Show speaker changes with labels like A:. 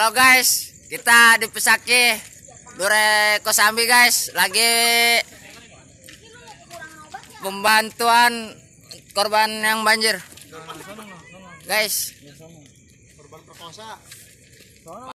A: Halo guys, kita di Pesaki Dure Kosambi guys, lagi pembantuan korban yang
B: banjir. Guys, korban perkosa.